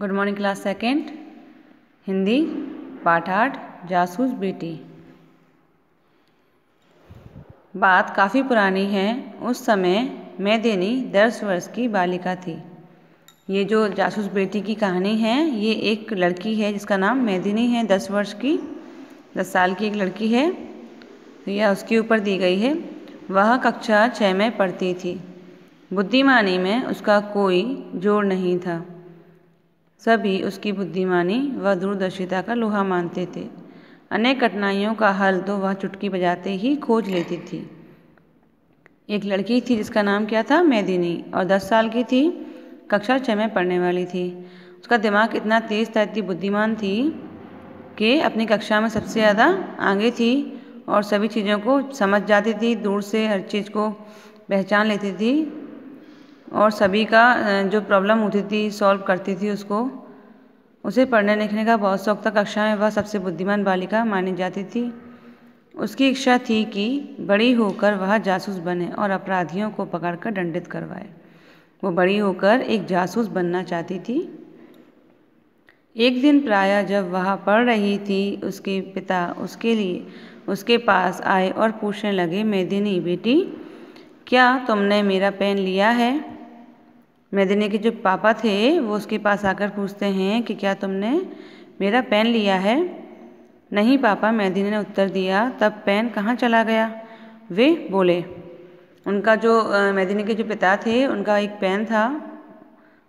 good morning class second Hindi पाठ आठ जासूस बेटी बात काफ़ी पुरानी है उस समय मैं देनी दस वर्ष की बालिका थी ये जो जासूस बेटी की कहानी है ये एक लड़की है जिसका नाम मेदिनी है दस वर्ष की दस साल की एक लड़की है तो यह उसके ऊपर दी गई है वह कक्षा छः में पढ़ती थी बुद्धिमानी में उसका कोई जोड़ नहीं था सभी उसकी बुद्धिमानी व दूरदर्शिता का लोहा मानते थे अनेक कठिनाइयों का हल तो वह चुटकी बजाते ही खोज लेती थी एक लड़की थी जिसका नाम क्या था मैदिनी और दस साल की थी कक्षा छः में पढ़ने वाली थी उसका दिमाग इतना तेज़ था इतनी बुद्धिमान थी कि अपनी कक्षा में सबसे ज़्यादा आगे थी और सभी चीज़ों को समझ जाती थी दूर से हर चीज़ को पहचान लेती थी और सभी का जो प्रॉब्लम होती थी सॉल्व करती थी उसको उसे पढ़ने लिखने का बहुत शौक था कक्षा में वह सबसे बुद्धिमान बालिका मानी जाती थी उसकी इच्छा थी कि बड़ी होकर वह जासूस बने और अपराधियों को पकड़कर दंडित करवाए वो बड़ी होकर एक जासूस बनना चाहती थी एक दिन प्रायः जब वह पढ़ रही थी उसके पिता उसके लिए उसके पास आए और पूछने लगे मेदिनी बेटी क्या तुमने मेरा पेन लिया है मेदिनी के जो पापा थे वो उसके पास आकर पूछते हैं कि क्या तुमने मेरा पेन लिया है नहीं पापा मेदिनी ने उत्तर दिया तब पेन कहाँ चला गया वे बोले उनका जो मेदिनी के जो पिता थे उनका एक पेन था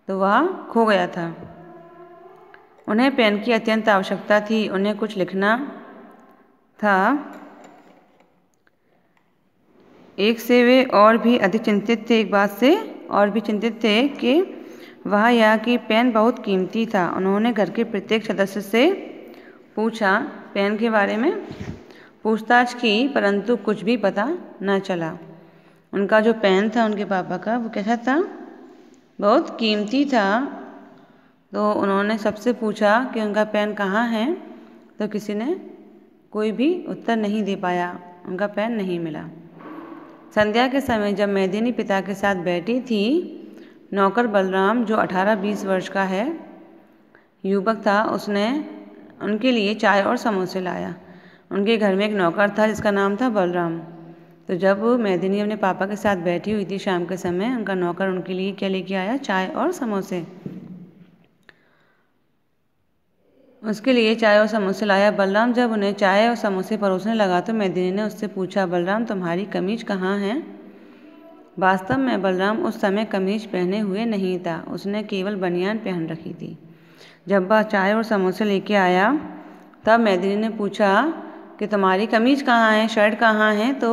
तो वह खो गया था उन्हें पेन की अत्यंत आवश्यकता थी उन्हें कुछ लिखना था एक से वे और भी अधिक चिंतित थे एक बात से और भी चिंतित थे कि वह यह कि पेन बहुत कीमती था उन्होंने घर के प्रत्येक सदस्य से पूछा पेन के बारे में पूछताछ की परंतु कुछ भी पता न चला उनका जो पेन था उनके पापा का वो कैसा था बहुत कीमती था तो उन्होंने सबसे पूछा कि उनका पेन कहाँ है तो किसी ने कोई भी उत्तर नहीं दे पाया उनका पेन नहीं मिला संध्या के समय जब मैदिनी पिता के साथ बैठी थी नौकर बलराम जो 18-20 वर्ष का है युवक था उसने उनके लिए चाय और समोसे लाया उनके घर में एक नौकर था जिसका नाम था बलराम तो जब मैदिनी अपने पापा के साथ बैठी हुई थी शाम के समय उनका नौकर उनके लिए क्या लेके आया चाय और समोसे उसके लिए चाय और समोसे लाया बलराम जब उन्हें चाय और समोसे परोसने लगा तो मैदिनी ने उससे पूछा बलराम तुम्हारी कमीज कहाँ है वास्तव में बलराम उस समय कमीज पहने हुए नहीं था उसने केवल बनियान पहन रखी थी जब वह चाय और समोसे लेके आया तब मैदिनी ने पूछा कि तुम्हारी कमीज कहाँ है शर्ट कहाँ है तो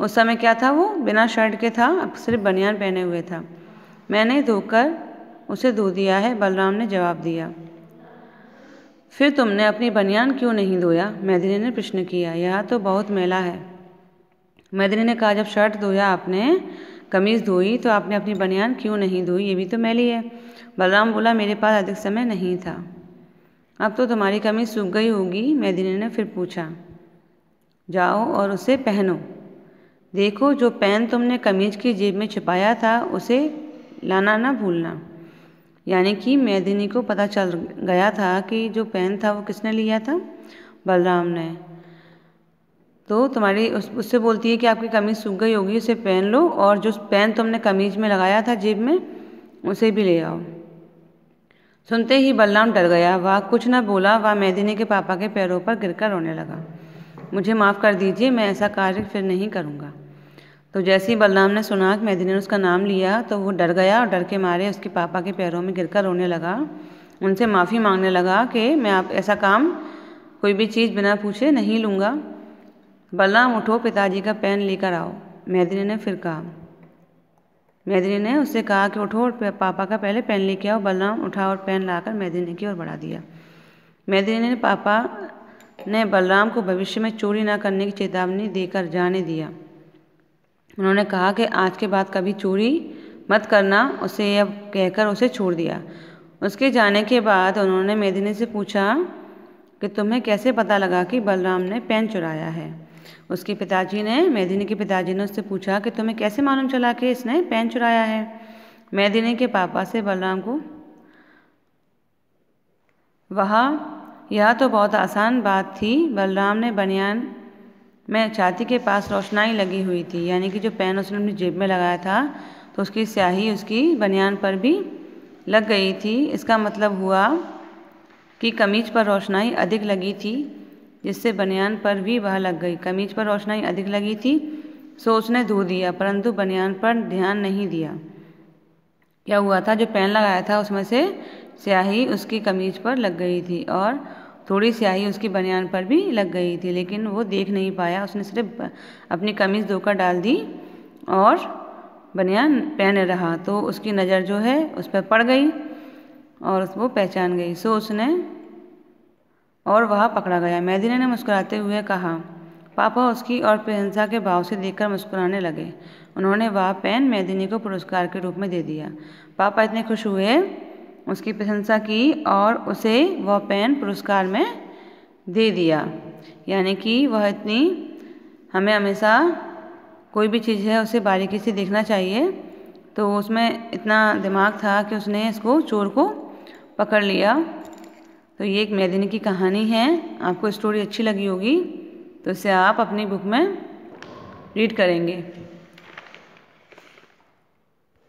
उस समय क्या था वो बिना शर्ट के था अब सिर्फ बनियान पहने हुए था मैंने धोकर उसे धो दिया है बलराम ने जवाब दिया फिर तुमने अपनी बनियान क्यों नहीं धोया मैदिनी ने प्रश्न किया यह तो बहुत मेला है मैदिनी ने कहा जब शर्ट धोया आपने कमीज़ धोई तो आपने अपनी बनियान क्यों नहीं धोई ये भी तो मैली है बलराम बोला मेरे पास अधिक समय नहीं था अब तो तुम्हारी कमीज़ सूख गई होगी मैदिनी ने फिर पूछा जाओ और उसे पहनो देखो जो पेन तुमने कमीज की जेब में छिपाया था उसे लाना ना भूलना यानी कि मेदिनी को पता चल गया था कि जो पेन था वो किसने लिया था बलराम ने तो तुम्हारी उस उससे बोलती है कि आपकी कमीज़ सूख गई होगी उसे पहन लो और जो पेन तुमने कमीज़ में लगाया था जेब में उसे भी ले आओ सुनते ही बलराम डर गया वह कुछ न बोला वह मेदिनी के पापा के पैरों पर गिरकर रोने लगा मुझे माफ़ कर दीजिए मैं ऐसा कार्य फिर नहीं करूँगा तो जैसे ही बलराम ने सुना कि मेहंदी ने उसका नाम लिया तो वो डर गया और डर के मारे उसके पापा के पैरों में गिरकर रोने लगा उनसे माफ़ी मांगने लगा कि मैं आप ऐसा काम कोई भी चीज़ बिना पूछे नहीं लूँगा बलराम उठो पिताजी का पेन लेकर आओ मैदिनी ने फिर कहा मैदिनी ने उससे कहा कि उठो और पापा का पहले पेन लेके आओ बलराम उठा और पेन लाकर मैदिनी की ओर बढ़ा दिया मेहदी ने पापा ने बलराम को भविष्य में चोरी ना करने की चेतावनी देकर जाने दिया उन्होंने कहा कि आज के बाद कभी चोरी मत करना उसे यह कहकर उसे छोड़ दिया उसके जाने के बाद उन्होंने मेदिनी से पूछा कि तुम्हें कैसे पता लगा कि बलराम ने पेन चुराया है उसके पिताजी ने मेदिनी के पिताजी ने उससे पूछा कि तुम्हें कैसे मालूम चला कि इसने पेन चुराया है मेदिनी के पापा से बलराम को वहाँ यह तो बहुत आसान बात थी बलराम ने बनियान मैं छाती के पास रोशनाई लगी हुई थी यानी कि जो पेन उसने अपनी जेब में लगाया था तो उसकी स्याही उसकी बनियान पर भी लग गई थी इसका मतलब हुआ कि कमीज पर रोशनाई अधिक लगी थी जिससे बनियान पर भी वह लग गई कमीज पर रोशनाई अधिक लगी थी सो उसने धो दिया परंतु बनियान पर ध्यान नहीं दिया क्या हुआ था जो पेन लगाया था उसमें से स्याही उसकी कमीज पर लग गई थी और थोड़ी स्याही उसकी बनियान पर भी लग गई थी लेकिन वो देख नहीं पाया उसने सिर्फ अपनी कमीज धोकर डाल दी और बनियान पहने रहा तो उसकी नज़र जो है उस पर पड़ गई और वो पहचान गई सो उसने और वह पकड़ा गया मैदिना ने मुस्कुराते हुए कहा पापा उसकी और प्रशंसा के भाव से देखकर मुस्कुराने लगे उन्होंने वह पेन मैदिनी को पुरस्कार के रूप में दे दिया पापा इतने खुश हुए उसकी प्रशंसा की और उसे वह पेन पुरस्कार में दे दिया यानी कि वह इतनी हमें हमेशा कोई भी चीज़ है उसे बारीकी से देखना चाहिए तो उसमें इतना दिमाग था कि उसने इसको चोर को पकड़ लिया तो ये एक मेदिनी की कहानी है आपको स्टोरी अच्छी लगी होगी तो इसे आप अपनी बुक में रीड करेंगे